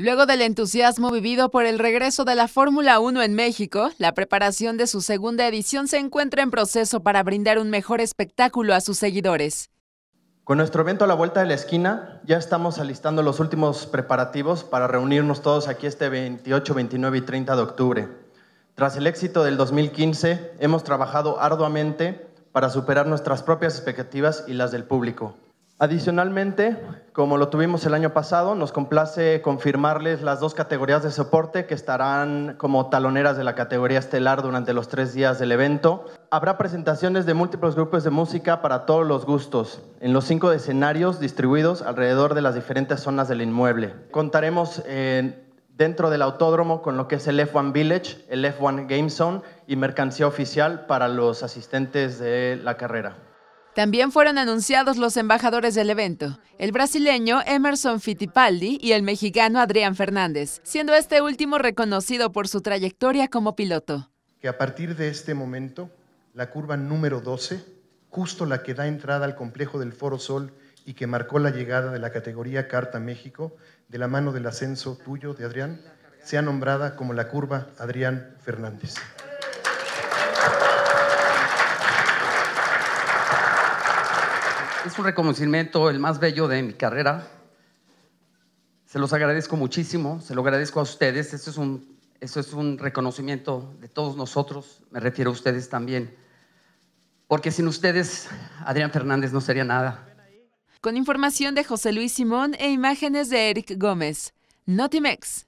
Luego del entusiasmo vivido por el regreso de la Fórmula 1 en México, la preparación de su segunda edición se encuentra en proceso para brindar un mejor espectáculo a sus seguidores. Con nuestro evento a la vuelta de la esquina, ya estamos alistando los últimos preparativos para reunirnos todos aquí este 28, 29 y 30 de octubre. Tras el éxito del 2015, hemos trabajado arduamente para superar nuestras propias expectativas y las del público. Adicionalmente, como lo tuvimos el año pasado, nos complace confirmarles las dos categorías de soporte que estarán como taloneras de la categoría estelar durante los tres días del evento. Habrá presentaciones de múltiples grupos de música para todos los gustos, en los cinco escenarios distribuidos alrededor de las diferentes zonas del inmueble. Contaremos eh, dentro del autódromo con lo que es el F1 Village, el F1 Game Zone y mercancía oficial para los asistentes de la carrera. También fueron anunciados los embajadores del evento, el brasileño Emerson Fittipaldi y el mexicano Adrián Fernández, siendo este último reconocido por su trayectoria como piloto. Que a partir de este momento, la curva número 12, justo la que da entrada al complejo del Foro Sol y que marcó la llegada de la categoría Carta México, de la mano del ascenso tuyo de Adrián, sea nombrada como la curva Adrián Fernández. es un reconocimiento el más bello de mi carrera. Se los agradezco muchísimo, se lo agradezco a ustedes. eso es un, es un reconocimiento de todos nosotros, me refiero a ustedes también. Porque sin ustedes, Adrián Fernández no sería nada. Con información de José Luis Simón e imágenes de Eric Gómez. Notimex.